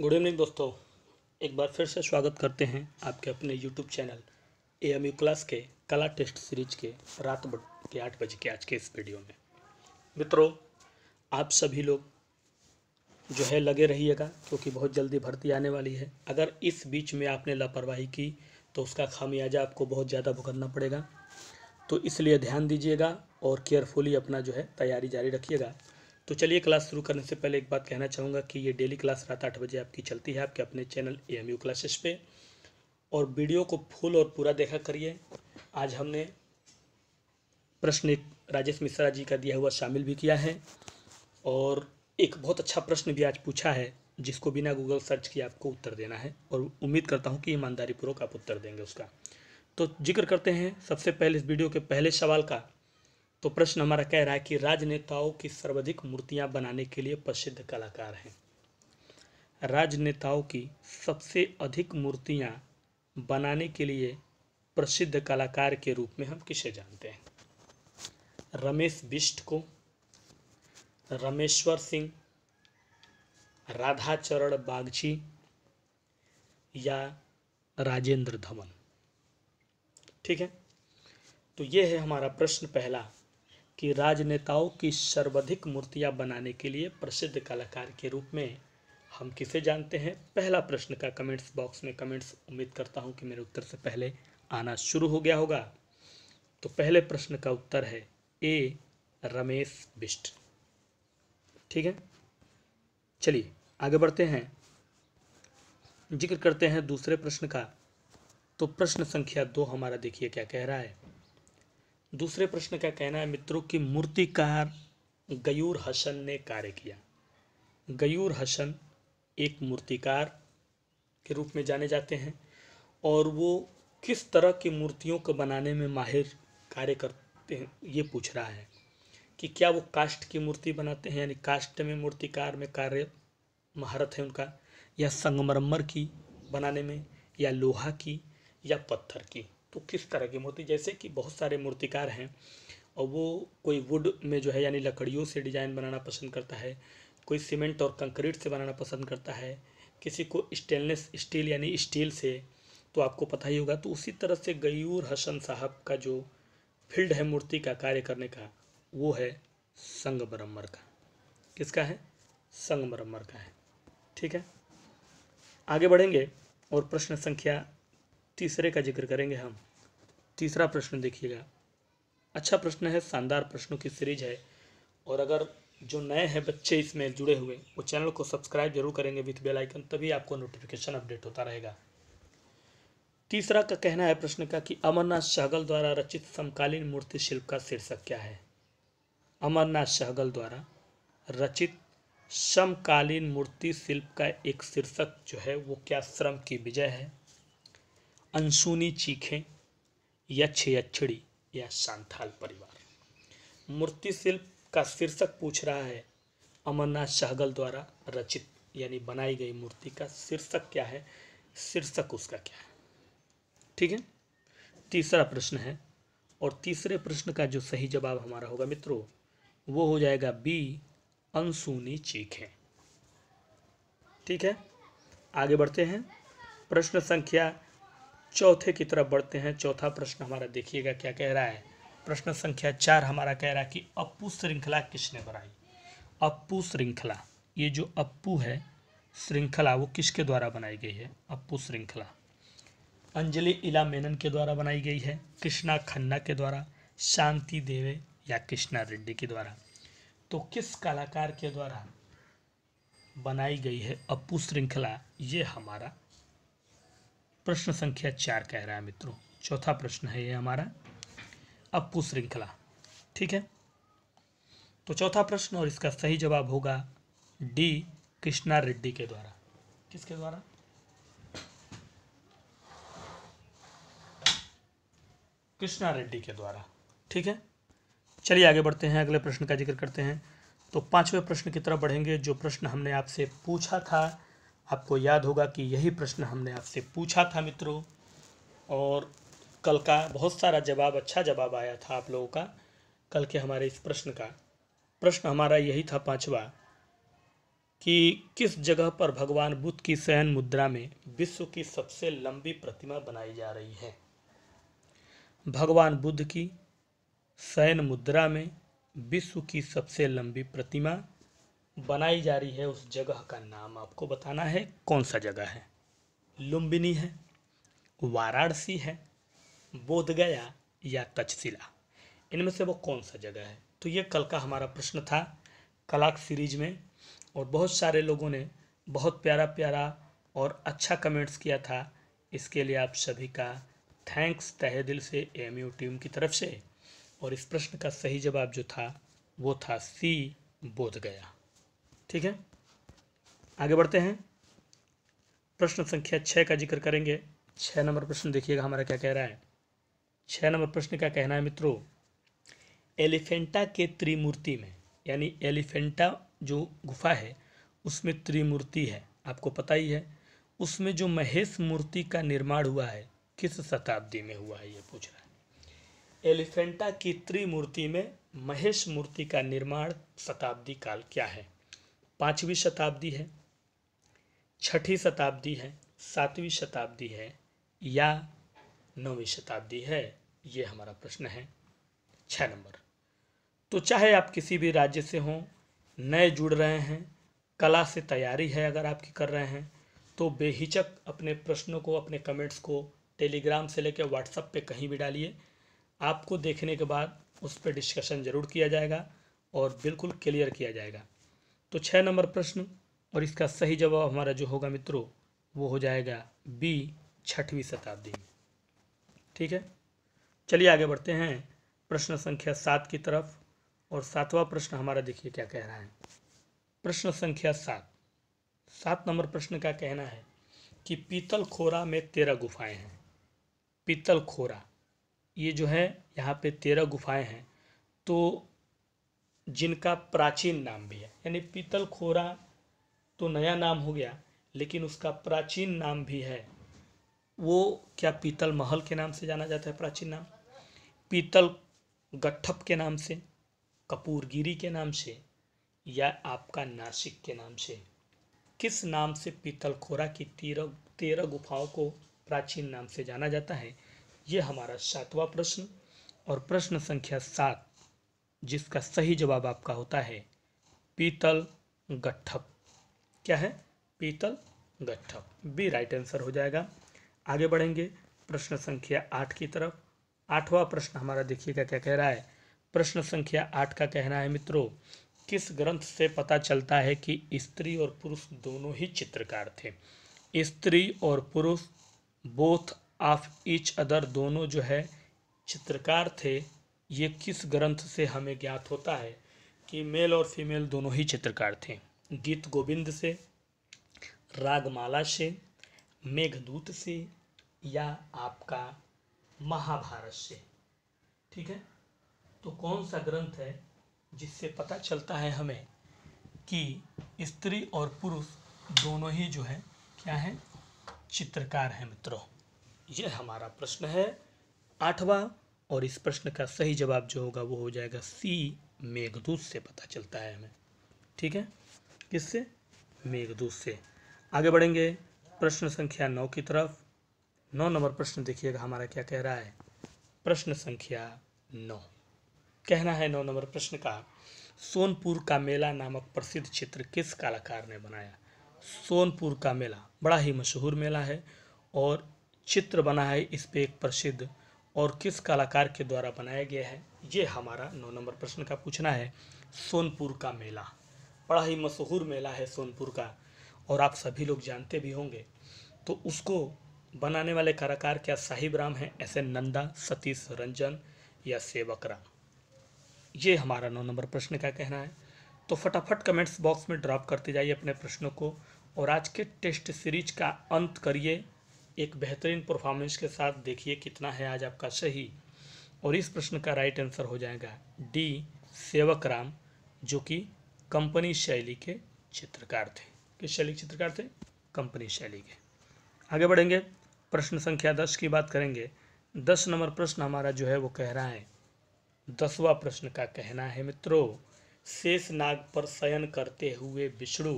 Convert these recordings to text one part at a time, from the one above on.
good evening दोस्तों एक बार फिर से स्वागत करते हैं आपके अपने YouTube channel A M U class के कला टेस्ट सीरीज के रात के आठ बजे के आज के इस वीडियो में मित्रों आप सभी लोग जो है लगे रहिएगा क्योंकि बहुत जल्दी भर्ती आने वाली है अगर इस बीच में आपने लापरवाही की तो उसका खामियाजा आपको बहुत ज़्यादा भुगतना पड़ेगा तो इसलिए ध्यान दीजिएगा और केयरफुली अपना जो है तैयारी जारी रखिएगा तो चलिए क्लास शुरू करने से पहले एक बात कहना चाहूँगा कि ये डेली क्लास रात आठ बजे आपकी चलती है आपके अपने channel A M U classes पे और वीडियो को फुल और पूरा देखा करिए आज हमने प्रश्न एक राजेश मिश्रा जी का दिया हुआ शामिल भी किया है और एक बहुत अच्छा प्रश्न भी आज पूछा है जिसको बिना गूगल सर्च किए आपको उत्तर देना है और उम्मीद करता हूँ कि ईमानदारी पूर्वक आप उत्तर देंगे उसका तो जिक्र करते हैं सबसे पहले इस वीडियो के पहले सवाल का तो प्रश्न हमारा कह रहा है कि राजनेताओं की सर्वाधिक मूर्तियां बनाने के लिए प्रसिद्ध कलाकार हैं राजनेताओं की सबसे अधिक मूर्तियां बनाने के लिए प्रसिद्ध कलाकार के रूप में हम किसे जानते हैं रमेश बिष्ट को रमेश्वर सिंह राधाचरण बागची या राजेंद्र धवन ठीक है तो ये है हमारा प्रश्न पहला कि राजनेताओं की सर्वाधिक मूर्तियां बनाने के लिए प्रसिद्ध कलाकार के रूप में हम किसे जानते हैं पहला प्रश्न का कमेंट्स बॉक्स में कमेंट्स उम्मीद करता हूं कि मेरे उत्तर से पहले आना शुरू हो गया होगा तो पहले प्रश्न का उत्तर है ए रमेश बिष्ट ठीक है चलिए आगे बढ़ते हैं जिक्र करते हैं दूसरे प्रश्न का तो प्रश्न संख्या दो हमारा देखिए क्या कह रहा है दूसरे प्रश्न का कहना है मित्रों कि मूर्तिकार गयूर हसन ने कार्य किया गयूर हसन एक मूर्तिकार के रूप में जाने जाते हैं और वो किस तरह की मूर्तियों को बनाने में माहिर कार्य करते हैं ये पूछ रहा है कि क्या वो काष्ट की मूर्ति बनाते हैं यानी काष्ट में मूर्तिकार में कार्य महारत है उनका या संगमरमर की बनाने में या लोहा की या पत्थर की तो किस तरह की मूर्ति जैसे कि बहुत सारे मूर्तिकार हैं और वो कोई वुड में जो है यानी लकड़ियों से डिज़ाइन बनाना पसंद करता है कोई सीमेंट और कंक्रीट से बनाना पसंद करता है किसी को स्टेनलेस स्टील यानी स्टील से तो आपको पता ही होगा तो उसी तरह से गयूर हसन साहब का जो फील्ड है मूर्ति का कार्य करने का वो है संगमरमर का किसका है संगमरमर का है ठीक है आगे बढ़ेंगे और प्रश्न संख्या तीसरे का जिक्र करेंगे हम तीसरा प्रश्न देखिएगा अच्छा प्रश्न है शानदार प्रश्नों की सीरीज है और अगर जो नए हैं बच्चे इसमें जुड़े हुए वो चैनल को सब्सक्राइब जरूर करेंगे विथ बेल आइकन तभी आपको नोटिफिकेशन अपडेट होता रहेगा तीसरा का कहना है प्रश्न का कि अमरनाथ सहगल द्वारा रचित समकालीन मूर्ति शिल्प का शीर्षक क्या है अमरनाथ सहगल द्वारा रचित समकालीन मूर्ति शिल्प का एक शीर्षक जो है वो क्या श्रम की विजय है अनसुनी चीखें यक्ष यक्षड़ी या सांथाल परिवार मूर्ति शिल्प का शीर्षक पूछ रहा है अमरनाथ सहगल द्वारा रचित यानी बनाई गई मूर्ति का शीर्षक क्या है शीर्षक उसका क्या है ठीक है तीसरा प्रश्न है और तीसरे प्रश्न का जो सही जवाब हमारा होगा मित्रों वो हो जाएगा बी अनसुनी चीखें ठीक है आगे बढ़ते हैं प्रश्न संख्या चौथे की तरफ बढ़ते हैं चौथा प्रश्न हमारा देखिएगा क्या कह रहा है प्रश्न संख्या चार हमारा कह रहा है कि अप्पू श्रृंखला किसने बनाई अप्पू श्रृंखला ये जो अप्पू है श्रृंखला वो किसके द्वारा बनाई गई है अप्पू श्रृंखला अंजलि इला मेनन के द्वारा बनाई गई है कृष्णा खन्ना के द्वारा शांति देवे या कृष्णा रेड्डी के द्वारा तो किस कलाकार के द्वारा बनाई गई है अप्पू श्रृंखला ये हमारा प्रश्न संख्या चार कह रहा है मित्रों चौथा प्रश्न है ये हमारा अपू श्रृंखला ठीक है तो चौथा प्रश्न और इसका सही जवाब होगा डी कृष्णा रेड्डी के द्वारा किसके द्वारा कृष्णा रेड्डी के द्वारा ठीक है चलिए आगे बढ़ते हैं अगले प्रश्न का जिक्र करते हैं तो पांचवें प्रश्न की तरफ बढ़ेंगे जो प्रश्न हमने आपसे पूछा था आपको याद होगा कि यही प्रश्न हमने आपसे पूछा था मित्रों और कल का बहुत सारा जवाब अच्छा जवाब आया था आप लोगों का कल के हमारे इस प्रश्न का प्रश्न हमारा यही था पांचवा कि किस जगह पर भगवान बुद्ध की शयन मुद्रा में विश्व की सबसे लंबी प्रतिमा बनाई जा रही है भगवान बुद्ध की शयन मुद्रा में विश्व की सबसे लंबी प्रतिमा बनाई जा रही है उस जगह का नाम आपको बताना है कौन सा जगह है लुम्बिनी है वाराणसी है बोधगया या तक्षशिला इनमें से वो कौन सा जगह है तो ये कल का हमारा प्रश्न था कलाक सीरीज में और बहुत सारे लोगों ने बहुत प्यारा प्यारा और अच्छा कमेंट्स किया था इसके लिए आप सभी का थैंक्स तहे दिल से एम टीम की तरफ से और इस प्रश्न का सही जवाब जो था वो था सी बोध गया ठीक है आगे बढ़ते हैं प्रश्न संख्या छः का जिक्र करेंगे छः नंबर प्रश्न देखिएगा हमारा क्या कह रहा है छः नंबर प्रश्न का कहना है मित्रों एलिफेंटा के त्रिमूर्ति में यानी एलिफेंटा जो गुफा है उसमें त्रिमूर्ति है आपको पता ही है उसमें जो महेश मूर्ति का निर्माण हुआ है किस शताब्दी में हुआ है ये पूछ रहा है एलिफेंटा की त्रिमूर्ति में महेश मूर्ति का निर्माण शताब्दी काल क्या है पाँचवीं शताब्दी है छठी शताब्दी है सातवीं शताब्दी है या नौवीं शताब्दी है ये हमारा प्रश्न है छः नंबर तो चाहे आप किसी भी राज्य से हों नए जुड़ रहे हैं कला से तैयारी है अगर आपकी कर रहे हैं तो बेहिचक अपने प्रश्नों को अपने कमेंट्स को टेलीग्राम से लेकर व्हाट्सअप पे कहीं भी डालिए आपको देखने के बाद उस पर डिस्कशन ज़रूर किया जाएगा और बिल्कुल क्लियर किया जाएगा तो छः नंबर प्रश्न और इसका सही जवाब हमारा जो होगा मित्रों वो हो जाएगा बी छठवीं शताब्दी में ठीक है चलिए आगे बढ़ते हैं प्रश्न संख्या सात की तरफ और सातवां प्रश्न हमारा देखिए क्या कह रहा है प्रश्न संख्या सात सात नंबर प्रश्न का कहना है कि पीतल खोरा में तेरह गुफाएं हैं पीतल खोरा ये जो है यहाँ पे तेरह गुफाएं हैं तो जिनका प्राचीन नाम भी है यानी पीतल खोरा तो नया नाम हो गया लेकिन उसका प्राचीन नाम भी है वो क्या पीतल महल के नाम से जाना जाता है प्राचीन नाम पीतल गट्ठप के नाम से कपूरगिरी के नाम से या आपका नासिक के नाम से किस नाम से पीतल खोरा की तेरह तेरह गुफाओं को प्राचीन नाम से जाना जाता है ये हमारा सातवां प्रश्न और प्रश्न संख्या सात जिसका सही जवाब आपका होता है पीतल गट्ठप क्या है पीतल गठप बी राइट आंसर हो जाएगा आगे बढ़ेंगे प्रश्न संख्या आठ की तरफ आठवां प्रश्न हमारा देखिएगा क्या कह रहा है प्रश्न संख्या आठ का कहना है मित्रों किस ग्रंथ से पता चलता है कि स्त्री और पुरुष दोनों ही चित्रकार थे स्त्री और पुरुष बोथ ऑफ ईच अदर दोनों जो है चित्रकार थे ये किस ग्रंथ से हमें ज्ञात होता है कि मेल और फीमेल दोनों ही चित्रकार थे गीत गोविंद से रागमाला से मेघदूत से या आपका महाभारत से ठीक है तो कौन सा ग्रंथ है जिससे पता चलता है हमें कि स्त्री और पुरुष दोनों ही जो है क्या है चित्रकार हैं मित्रों यह हमारा प्रश्न है आठवां और इस प्रश्न का सही जवाब जो होगा वो हो जाएगा सी मेघदूत से पता चलता है हमें ठीक है किससे मेघदूत से आगे बढ़ेंगे प्रश्न संख्या नौ की तरफ नौ नंबर प्रश्न देखिएगा हमारा क्या कह रहा है प्रश्न संख्या नौ कहना है नौ नंबर प्रश्न का सोनपुर का मेला नामक प्रसिद्ध चित्र किस कलाकार ने बनाया सोनपुर का मेला बड़ा ही मशहूर मेला है और चित्र बना है इस पर एक प्रसिद्ध और किस कलाकार के द्वारा बनाया गया है ये हमारा नौ नंबर प्रश्न का पूछना है सोनपुर का मेला बड़ा ही मशहूर मेला है सोनपुर का और आप सभी लोग जानते भी होंगे तो उसको बनाने वाले कलाकार क्या साहिब राम हैं ऐसे नंदा सतीश रंजन या सेवक राम ये हमारा नौ नंबर प्रश्न का कहना है तो फटाफट कमेंट्स बॉक्स में ड्रॉप करते जाइए अपने प्रश्नों को और आज के टेस्ट सीरीज का अंत करिए एक बेहतरीन परफॉर्मेंस के साथ देखिए कितना है आज आपका सही और इस प्रश्न का राइट आंसर हो जाएगा डी सेवक राम जो कि कंपनी शैली के चित्रकार थे किस शैली के चित्रकार थे कंपनी शैली के आगे बढ़ेंगे प्रश्न संख्या दस की बात करेंगे दस नंबर प्रश्न हमारा जो है वो कह रहा है दसवा प्रश्न का कहना है मित्रों शेष नाग पर शयन करते हुए विष्णु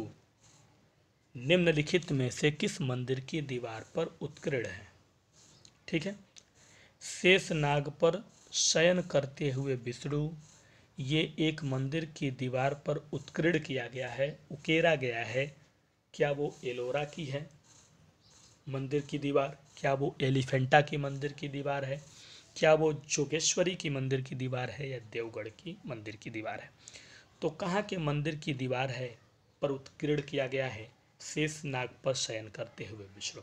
निम्नलिखित में से किस मंदिर की दीवार पर उत्कीर्ण है ठीक है शेष नाग पर शयन करते हुए विष्णु ये एक मंदिर की दीवार पर उत्कीर्ण किया गया है उकेरा गया है क्या वो एलोरा की है मंदिर की दीवार क्या वो एलिफेंटा की मंदिर की दीवार है क्या वो जोगेश्वरी की मंदिर की दीवार है या देवगढ़ की मंदिर की दीवार है तो कहाँ के मंदिर की दीवार है पर उत्कीर्ण किया गया है शेष नाग पर शयन करते हुए विश्व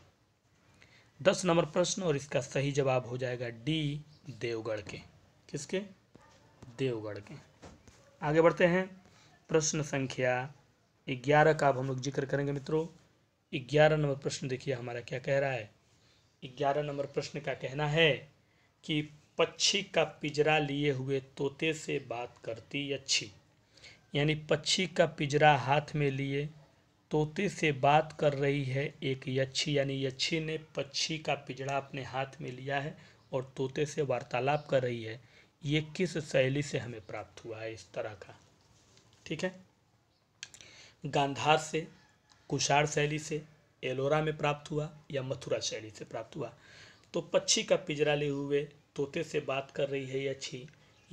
दस नंबर प्रश्न और इसका सही जवाब हो जाएगा डी देवगढ़ के किसके देवगढ़ के आगे बढ़ते हैं प्रश्न संख्या ग्यारह का अब हम लोग जिक्र करेंगे मित्रों ग्यारह नंबर प्रश्न देखिए हमारा क्या कह रहा है ग्यारह नंबर प्रश्न का कहना है कि पक्षी का पिजरा लिए हुए तोते से बात करती अच्छी यानी पक्षी का पिजरा हाथ में लिए तोते से बात कर रही है एक यक्षी यानी यक्षी ने पक्षी का पिजड़ा अपने हाथ में लिया है और तोते से वार्तालाप कर रही है ये किस शैली से हमें प्राप्त हुआ है इस तरह का ठीक है गांधार से कुषाण शैली से एलोरा में प्राप्त हुआ या मथुरा शैली से प्राप्त हुआ तो पक्षी का पिजरा ले हुए तोते से बात कर रही है यक्षी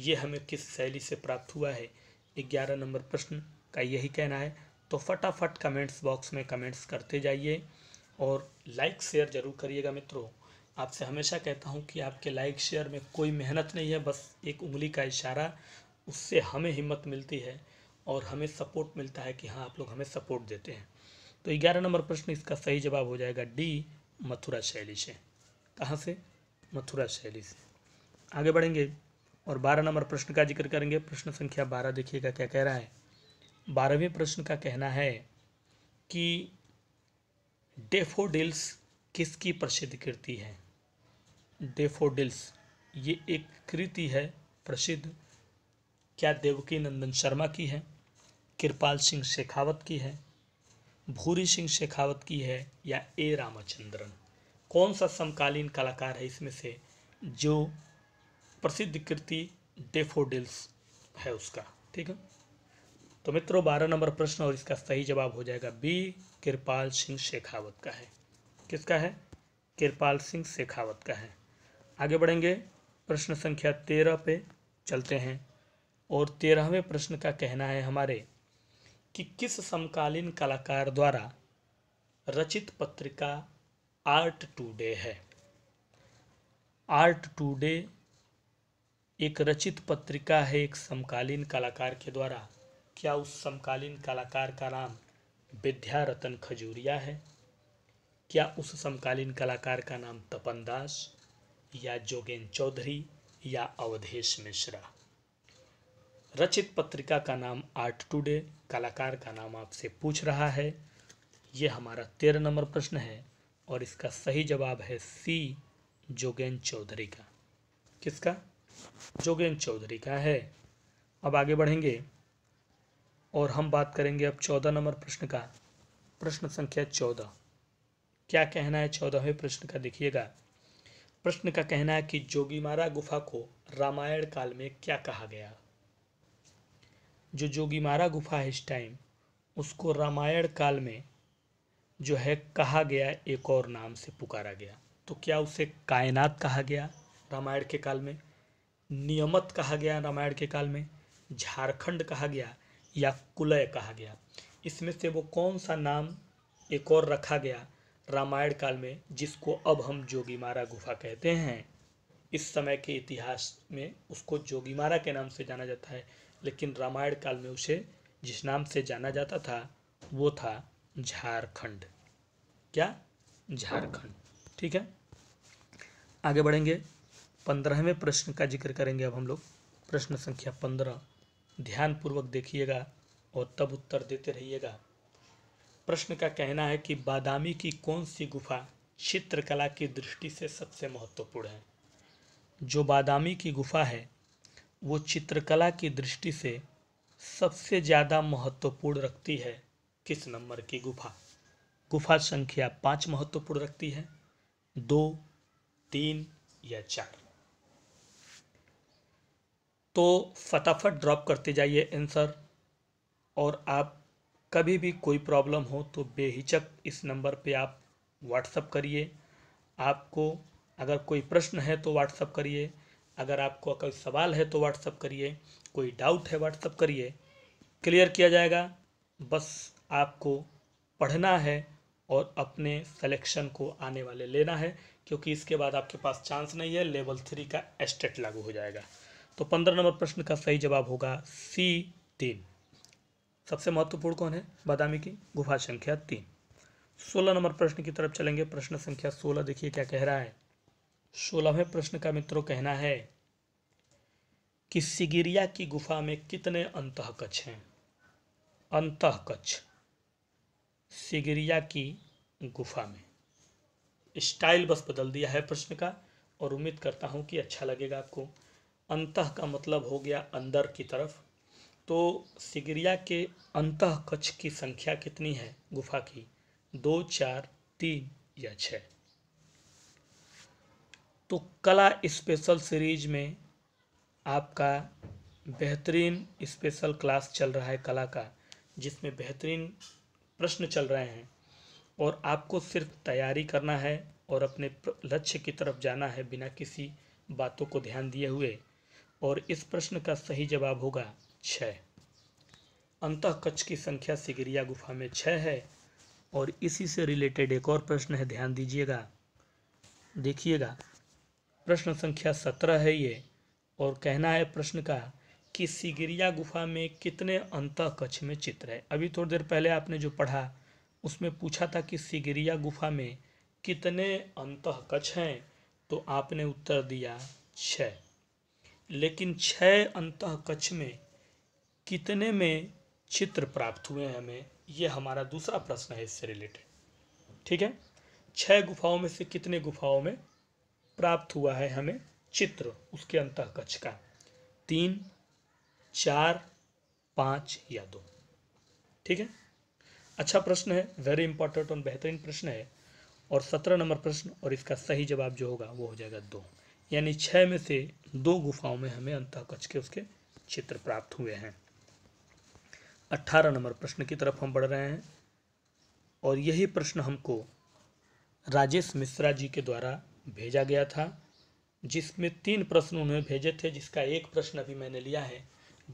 ये हमें किस शैली से प्राप्त हुआ है ग्यारह नंबर प्रश्न का यही कहना है तो फटाफट कमेंट्स बॉक्स में कमेंट्स करते जाइए और लाइक शेयर ज़रूर करिएगा मित्रों आपसे हमेशा कहता हूँ कि आपके लाइक शेयर में कोई मेहनत नहीं है बस एक उंगली का इशारा उससे हमें हिम्मत मिलती है और हमें सपोर्ट मिलता है कि हाँ आप लोग हमें सपोर्ट देते हैं तो ग्यारह नंबर प्रश्न इसका सही जवाब हो जाएगा डी मथुरा शैली से कहाँ से मथुरा शैली से आगे बढ़ेंगे और बारह नंबर प्रश्न का जिक्र करेंगे प्रश्न संख्या बारह देखिएगा क्या कह रहा है बारहवें प्रश्न का कहना है कि डेफोडिल्स किसकी प्रसिद्ध कृति है डेफोडिल्स ये एक कृति है प्रसिद्ध क्या देवकी नंदन शर्मा की है कृपाल सिंह शेखावत की है भूरी सिंह शेखावत की है या ए रामचंद्रन कौन सा समकालीन कलाकार है इसमें से जो प्रसिद्ध कृति डेफोडिल्स है उसका ठीक है तो मित्रों बारह नंबर प्रश्न और इसका सही जवाब हो जाएगा बी कृपाल सिंह शेखावत का है किसका है कृपाल सिंह शेखावत का है आगे बढ़ेंगे प्रश्न संख्या तेरह पे चलते हैं और तेरहवें प्रश्न का कहना है हमारे कि किस समकालीन कलाकार द्वारा रचित पत्रिका आर्ट टुडे है आर्ट टुडे एक रचित पत्रिका है एक समकालीन कलाकार के द्वारा क्या उस समकालीन कलाकार का नाम विद्या रतन खजूरिया है क्या उस समकालीन कलाकार का नाम तपन दास या जोगेन चौधरी या अवधेश मिश्रा रचित पत्रिका का नाम आर्ट टुडे कलाकार का नाम आपसे पूछ रहा है ये हमारा तेरह नंबर प्रश्न है और इसका सही जवाब है सी जोगेन चौधरी का किसका जोगेन चौधरी का है अब आगे बढ़ेंगे और हम बात करेंगे अब चौदह नंबर प्रश्न का प्रश्न संख्या चौदह क्या कहना है चौदहवें प्रश्न का देखिएगा प्रश्न का कहना है कि जोगीमारा गुफा को रामायण काल में क्या कहा गया जो जोगीमारा गुफा है इस टाइम उसको रामायण काल में जो है कहा गया एक और नाम से पुकारा गया तो क्या उसे कायनात कहा गया रामायण के काल में नियमत कहा गया रामायण के काल में झारखंड कहा गया या कुलय कहा गया इसमें से वो कौन सा नाम एक और रखा गया रामायण काल में जिसको अब हम जोगीमारा गुफा कहते हैं इस समय के इतिहास में उसको जोगीमारा के नाम से जाना जाता है लेकिन रामायण काल में उसे जिस नाम से जाना जाता था वो था झारखंड क्या झारखंड ठीक है आगे बढ़ेंगे पंद्रहवें प्रश्न का जिक्र करेंगे अब हम लोग प्रश्न संख्या पंद्रह ध्यानपूर्वक देखिएगा और तब उत्तर देते रहिएगा प्रश्न का कहना है कि बादामी की कौन सी गुफा चित्रकला की दृष्टि से सबसे महत्वपूर्ण है जो बादामी की गुफा है वो चित्रकला की दृष्टि से सबसे ज़्यादा महत्वपूर्ण रखती है किस नंबर की गुफा गुफा संख्या पाँच महत्वपूर्ण रखती है दो तीन या चार तो फटाफट ड्रॉप करते जाइए आंसर और आप कभी भी कोई प्रॉब्लम हो तो बेहिचक इस नंबर पे आप व्हाट्सअप करिए आपको अगर कोई प्रश्न है तो व्हाट्सअप करिए अगर आपको कोई सवाल है तो व्हाट्सअप करिए कोई डाउट है व्हाट्सअप करिए क्लियर किया जाएगा बस आपको पढ़ना है और अपने सिलेक्शन को आने वाले लेना है क्योंकि इसके बाद आपके पास चांस नहीं है लेवल थ्री का एस्टेट लागू हो जाएगा तो पंद्रह नंबर प्रश्न का सही जवाब होगा सी तीन सबसे महत्वपूर्ण कौन है बादामी की गुफा संख्या तीन सोलह नंबर प्रश्न की तरफ चलेंगे प्रश्न संख्या सोलह देखिए क्या कह रहा है सोलहवें प्रश्न का मित्रों कहना है कि सिगिरिया की गुफा में कितने अंतःकक्ष हैं अंतःकक्ष सिगिरिया की गुफा में स्टाइल बस बदल दिया है प्रश्न का और उम्मीद करता हूं कि अच्छा लगेगा आपको अंत का मतलब हो गया अंदर की तरफ तो सिगरिया के अंत कक्ष की संख्या कितनी है गुफा की दो चार तीन या छः तो कला स्पेशल सीरीज में आपका बेहतरीन स्पेशल क्लास चल रहा है कला का जिसमें बेहतरीन प्रश्न चल रहे हैं और आपको सिर्फ तैयारी करना है और अपने लक्ष्य की तरफ जाना है बिना किसी बातों को ध्यान दिए हुए और इस प्रश्न का सही जवाब होगा छः अंत कक्ष की संख्या सिगिरिया गुफा में छः है और इसी से रिलेटेड एक और प्रश्न है ध्यान दीजिएगा देखिएगा प्रश्न संख्या सत्रह है ये और कहना है प्रश्न का कि सिगिरिया गुफा में कितने अंत कच्छ में चित्र है अभी थोड़ी देर पहले आपने जो पढ़ा उसमें पूछा था कि सिगिरिया गुफा में कितने अंत कच्छ हैं तो आपने उत्तर दिया छः लेकिन छः अंत कक्ष में कितने में चित्र प्राप्त हुए हैं हमें ये हमारा दूसरा प्रश्न है इससे रिलेटेड ठीक है छः गुफाओं में से कितने गुफाओं में प्राप्त हुआ है हमें चित्र उसके अंत कक्ष का तीन चार पाँच या दो ठीक है अच्छा प्रश्न है वेरी इंपॉर्टेंट और बेहतरीन प्रश्न है और सत्रह नंबर प्रश्न और इसका सही जवाब जो होगा वो हो जाएगा दो यानी छः में से दो गुफाओं में हमें अंत के उसके चित्र प्राप्त हुए हैं अट्ठारह नंबर प्रश्न की तरफ हम बढ़ रहे हैं और यही प्रश्न हमको राजेश मिश्रा जी के द्वारा भेजा गया था जिसमें तीन प्रश्न उन्हें भेजे थे जिसका एक प्रश्न अभी मैंने लिया है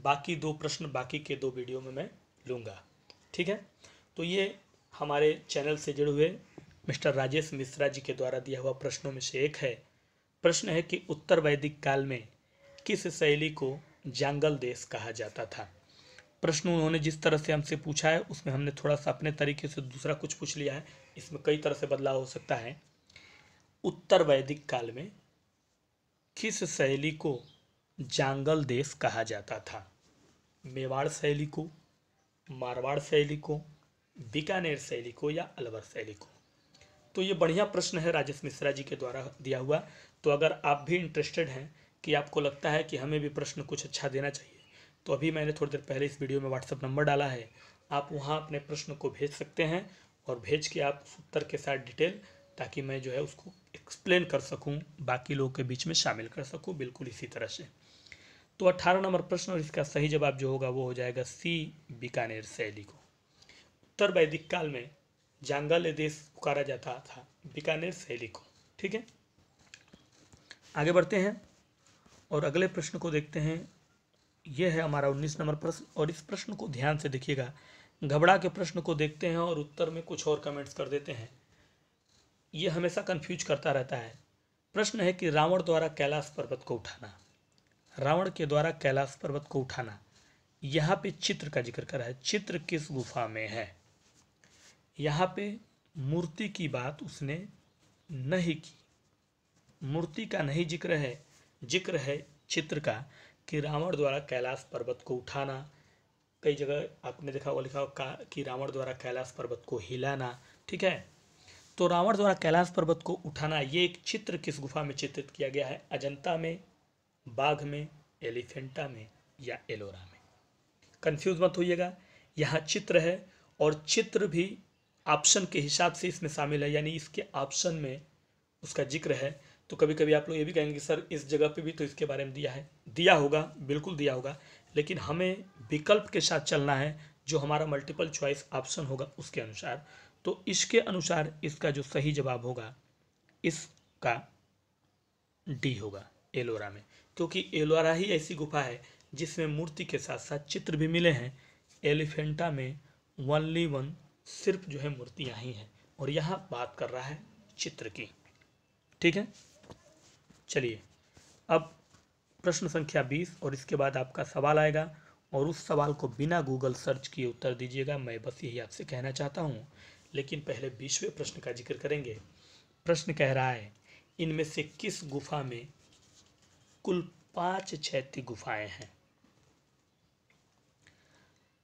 बाकी दो प्रश्न बाकी के दो वीडियो में मैं लूँगा ठीक है तो ये हमारे चैनल से जुड़े हुए मिस्टर राजेश मिश्रा जी के द्वारा दिया हुआ प्रश्नों में से एक है प्रश्न है कि उत्तर वैदिक काल में किस शैली को जंगल देश कहा जाता था प्रश्न उन्होंने जिस तरह से हमसे पूछा है उसमें हमने थोड़ा सा अपने तरीके से दूसरा कुछ पूछ लिया है इसमें कई तरह से बदलाव हो सकता है उत्तर वैदिक काल में किस शैली को जांगल देश कहा जाता था मेवाड़ शैली को मारवाड़ शैली को बीकानेर शैली को या अलवर शैली को तो ये बढ़िया प्रश्न है राजेश मिश्रा जी के द्वारा दिया हुआ तो अगर आप भी इंटरेस्टेड हैं कि आपको लगता है कि हमें भी प्रश्न कुछ अच्छा देना चाहिए तो अभी मैंने थोड़ी देर पहले इस वीडियो में व्हाट्सअप नंबर डाला है आप वहाँ अपने प्रश्न को भेज सकते हैं और भेज के आप उत्तर के साथ डिटेल ताकि मैं जो है उसको एक्सप्लेन कर सकूँ बाकी लोगों के बीच में शामिल कर सकूँ बिल्कुल इसी तरह से तो अट्ठारह नंबर प्रश्न और इसका सही जवाब जो होगा वो हो जाएगा सी बीकानेर शैली को उत्तर वैदिक काल में जांगल देश पुकारा जाता था बीकानेर शैली को ठीक है आगे बढ़ते हैं और अगले प्रश्न को देखते हैं यह है हमारा उन्नीस नंबर प्रश्न और इस प्रश्न को ध्यान से देखिएगा घबरा के प्रश्न को देखते हैं और उत्तर में कुछ और कमेंट्स कर देते हैं ये हमेशा कन्फ्यूज करता रहता है प्रश्न है कि रावण द्वारा कैलाश पर्वत को उठाना रावण के द्वारा कैलाश पर्वत को उठाना यहाँ पे चित्र का जिक्र करा है चित्र किस गुफा में है यहाँ पे मूर्ति की बात उसने नहीं की मूर्ति का नहीं जिक्र है जिक्र है चित्र का कि रावण द्वारा कैलाश पर्वत को उठाना कई जगह आपने देखा वो लिखा का कि रावण द्वारा कैलाश पर्वत को हिलाना ठीक है तो रावण द्वारा कैलाश पर्वत को उठाना ये एक चित्र किस गुफा में चित्रित किया गया है अजंता में बाघ में एलिफेंटा में या एलोरा में कंफ्यूज मत होइएगा यहाँ चित्र है और चित्र भी ऑप्शन के हिसाब से इसमें शामिल है यानी इसके ऑप्शन में उसका जिक्र है तो कभी कभी आप लोग ये भी कहेंगे सर इस जगह पे भी तो इसके बारे में दिया है दिया होगा बिल्कुल दिया होगा लेकिन हमें विकल्प के साथ चलना है जो हमारा मल्टीपल चॉइस ऑप्शन होगा उसके अनुसार तो इसके अनुसार इसका जो सही जवाब होगा इसका डी होगा एलोरा में क्योंकि एलोरा ही ऐसी गुफा है जिसमें मूर्ति के साथ साथ चित्र भी मिले हैं एलिफेंटा में वनली वन सिर्फ जो है मूर्तियाँ ही हैं और यहाँ बात कर रहा है चित्र की ठीक है चलिए अब प्रश्न संख्या बीस और इसके बाद आपका सवाल आएगा और उस सवाल को बिना गूगल सर्च किए उत्तर दीजिएगा मैं बस यही आपसे कहना चाहता हूँ लेकिन पहले बीसवें प्रश्न का जिक्र करेंगे प्रश्न कह रहा है इनमें से किस गुफा में कुल पांच चैत्य गुफाएं हैं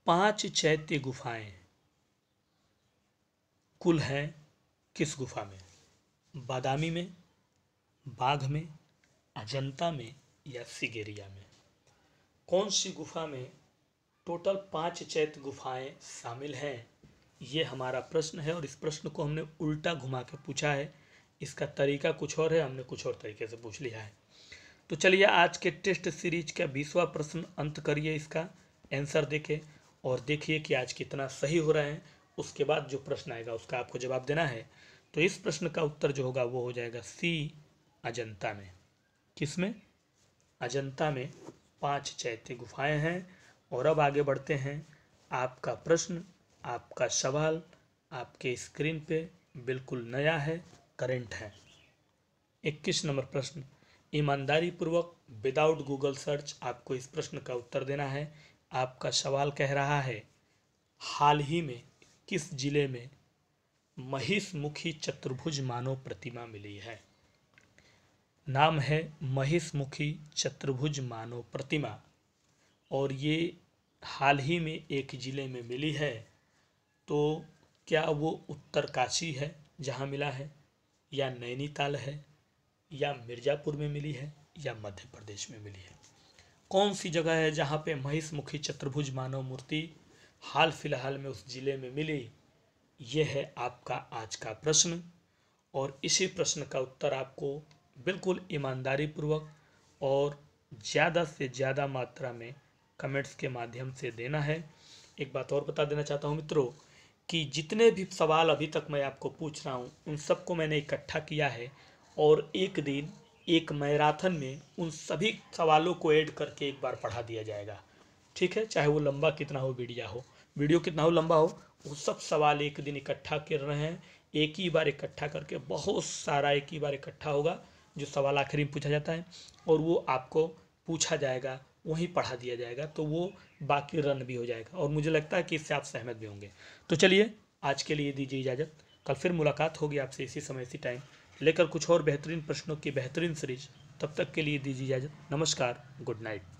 पांच चैत्य गुफाएं कुल हैं किस गुफा में बादामी में बाघ में अजंता में या सिगेरिया में कौन सी गुफा में टोटल पांच चैत गुफाएं शामिल हैं ये हमारा प्रश्न है और इस प्रश्न को हमने उल्टा घुमा के पूछा है इसका तरीका कुछ और है हमने कुछ और तरीके से पूछ लिया है तो चलिए आज के टेस्ट सीरीज का बीसवा प्रश्न अंत करिए इसका आंसर देके और देखिए कि आज कितना सही हो रहा है उसके बाद जो प्रश्न आएगा उसका आपको जवाब देना है तो इस प्रश्न का उत्तर जो होगा वो हो जाएगा सी अजंता में किस में अजंता में पांच चैत्य गुफाएं हैं और अब आगे बढ़ते हैं आपका प्रश्न आपका सवाल आपके स्क्रीन पे बिल्कुल नया है करंट है इक्कीस नंबर प्रश्न ईमानदारी पूर्वक विदाउट गूगल सर्च आपको इस प्रश्न का उत्तर देना है आपका सवाल कह रहा है हाल ही में किस जिले में महिषमुखी चतुर्भुज मानव प्रतिमा मिली है नाम है महिषमुखी चतुर्भुज मानव प्रतिमा और ये हाल ही में एक ज़िले में मिली है तो क्या वो उत्तरकाशी है जहाँ मिला है या नैनीताल है या मिर्ज़ापुर में मिली है या मध्य प्रदेश में मिली है कौन सी जगह है जहाँ पे महिषमुखी चतुर्भुज मानव मूर्ति हाल फिलहाल में उस ज़िले में मिली यह है आपका आज का प्रश्न और इसी प्रश्न का उत्तर आपको बिल्कुल ईमानदारी पूर्वक और ज़्यादा से ज़्यादा मात्रा में कमेंट्स के माध्यम से देना है एक बात और बता देना चाहता हूँ मित्रों कि जितने भी सवाल अभी तक मैं आपको पूछ रहा हूँ उन सबको मैंने इकट्ठा किया है और एक दिन एक मैराथन में उन सभी सवालों को ऐड करके एक बार पढ़ा दिया जाएगा ठीक है चाहे वो लंबा कितना हो वीडिया हो वीडियो कितना हो लंबा हो वो सब सवाल एक दिन इकट्ठा कर रहे हैं एक ही बार इकट्ठा करके बहुत सारा एक ही बार इकट्ठा होगा जो सवाल आखिरी में पूछा जाता है और वो आपको पूछा जाएगा वहीं पढ़ा दिया जाएगा तो वो बाकी रन भी हो जाएगा और मुझे लगता है कि इससे आप सहमत भी होंगे तो चलिए आज के लिए दीजिए इजाज़त कल फिर मुलाकात होगी आपसे इसी समय इसी टाइम लेकर कुछ और बेहतरीन प्रश्नों की बेहतरीन सीरीज तब तक के लिए दीजिए इजाज़त नमस्कार गुड नाइट